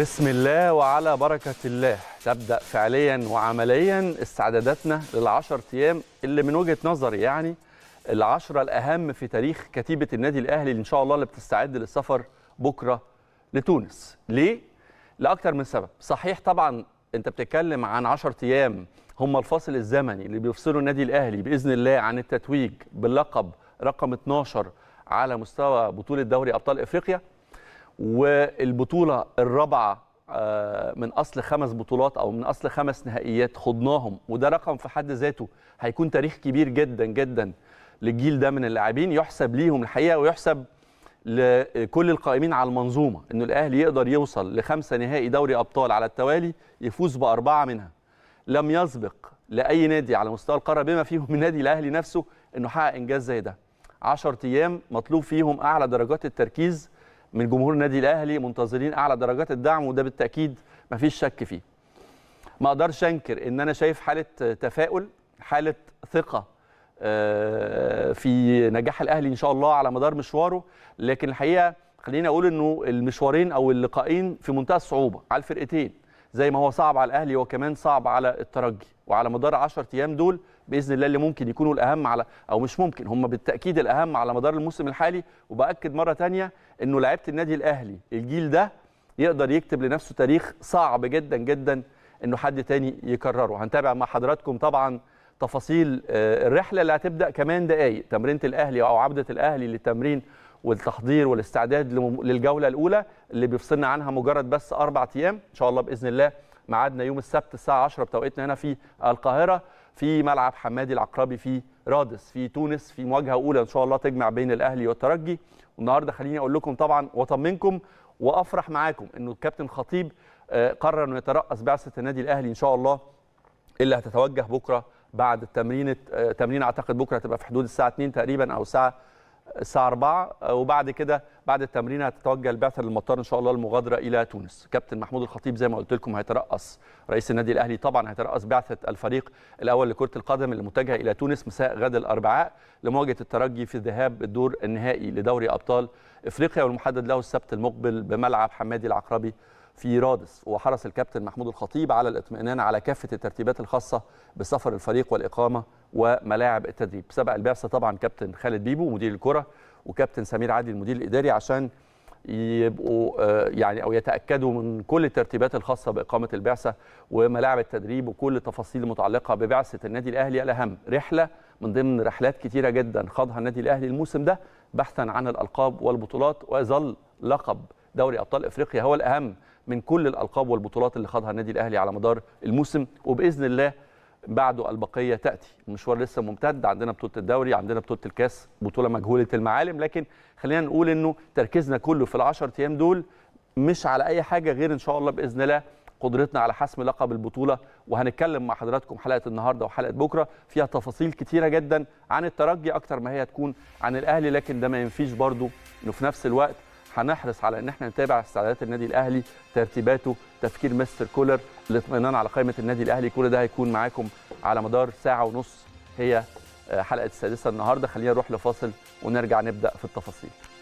بسم الله وعلى بركة الله تبدأ فعليا وعمليا استعداداتنا للعشر أيام اللي من وجهة نظري يعني العشرة الأهم في تاريخ كتيبة النادي الأهلي اللي إن شاء الله اللي بتستعد للسفر بكرة لتونس ليه؟ لأكثر من سبب صحيح طبعا أنت بتتكلم عن 10 أيام هم الفاصل الزمني اللي بيفصلوا النادي الأهلي بإذن الله عن التتويج باللقب رقم 12 على مستوى بطولة دوري أبطال إفريقيا والبطوله الرابعه آه، من اصل خمس بطولات او من اصل خمس نهائيات خضناهم وده رقم في حد ذاته هيكون تاريخ كبير جدا جدا للجيل ده من اللاعبين يحسب ليهم الحقيقه ويحسب لكل القائمين على المنظومه انه الاهلي يقدر يوصل لخمسه نهائي دوري ابطال على التوالي يفوز باربعه منها لم يسبق لاي نادي على مستوى القاره بما فيهم النادي الاهلي نفسه انه حقق انجاز زي ده 10 ايام مطلوب فيهم اعلى درجات التركيز من جمهور النادي الاهلي منتظرين اعلى درجات الدعم وده بالتاكيد ما فيش شك فيه ما اقدرش انكر ان انا شايف حاله تفاؤل حاله ثقه آه، في نجاح الاهلي ان شاء الله على مدار مشواره لكن الحقيقه خليني اقول انه المشوارين او اللقاءين في منتهى الصعوبه على الفرقتين زي ما هو صعب على الاهلي وكمان صعب على الترجي وعلى مدار 10 ايام دول باذن الله اللي ممكن يكونوا الاهم على او مش ممكن هم بالتاكيد الاهم على مدار الموسم الحالي وباكد مره ثانيه انه لعيبه النادي الاهلي الجيل ده يقدر يكتب لنفسه تاريخ صعب جدا جدا انه حد تاني يكرره هنتابع مع حضراتكم طبعا تفاصيل آه، الرحله اللي هتبدا كمان دقائق تمرينه الاهلي او عوده الاهلي للتمرين والتحضير والاستعداد للجوله الاولى اللي بيفصلنا عنها مجرد بس اربع ايام ان شاء الله باذن الله ميعادنا يوم السبت الساعه 10 بتوقيتنا هنا في القاهره في ملعب حمادي العقربي في رادس في تونس في مواجهه اولى ان شاء الله تجمع بين الاهلي والترجي والنهارده خليني اقول لكم طبعا واطمنكم وافرح معاكم انه الكابتن خطيب آه، قرر انه يترأس بعثه النادي الاهلي ان شاء الله اللي هتتوجه بكره بعد التمرين التمرين آه، اعتقد بكره هتبقى في حدود الساعه 2 تقريبا او الساعه الساعه 4 آه، وبعد كده بعد التمرين هتتوجه البعثه للمطار ان شاء الله المغادره الى تونس كابتن محمود الخطيب زي ما قلت لكم هيترأس رئيس النادي الاهلي طبعا هيترأس بعثه الفريق الاول لكره القدم المتجهه الى تونس مساء غد الاربعاء لمواجهه الترجي في الذهاب الدور النهائي لدوري ابطال افريقيا والمحدد له السبت المقبل بملعب حمادي العقربي في رادس وحرص الكابتن محمود الخطيب على الاطمئنان على كافه الترتيبات الخاصه بسفر الفريق والاقامه وملاعب التدريب سبق البعثه طبعا كابتن خالد بيبو مدير الكره وكابتن سمير عادل المدير الاداري عشان يبقوا آه، يعني او يتاكدوا من كل الترتيبات الخاصه باقامه البعثه وملاعب التدريب وكل التفاصيل المتعلقه ببعثه النادي الاهلي الاهم رحله من ضمن رحلات كثيره جدا خاضها النادي الاهلي الموسم ده بحثا عن الالقاب والبطولات ويظل لقب دوري ابطال افريقيا هو الاهم من كل الالقاب والبطولات اللي خاضها النادي الاهلي على مدار الموسم وباذن الله بعده البقيه تاتي المشوار لسه ممتد عندنا بطوله الدوري عندنا بطوله الكاس بطوله مجهوله المعالم لكن خلينا نقول انه تركيزنا كله في ال10 ايام دول مش على اي حاجه غير ان شاء الله باذن الله قدرتنا على حسم لقب البطوله وهنتكلم مع حضراتكم حلقه النهارده وحلقه بكره فيها تفاصيل كتيره جدا عن الترجي اكتر ما هي تكون عن الاهلي لكن ده ما ينفيش برضه انه في نفس الوقت هنحرص على ان احنا نتابع استعدادات النادي الاهلي ترتيباته تفكير مستر كولر الاطمئنان على قائمه النادي الاهلي كل ده هيكون معاكم على مدار ساعه ونص هي آه، حلقه السادسه النهارده خلينا نروح لفاصل ونرجع نبدا في التفاصيل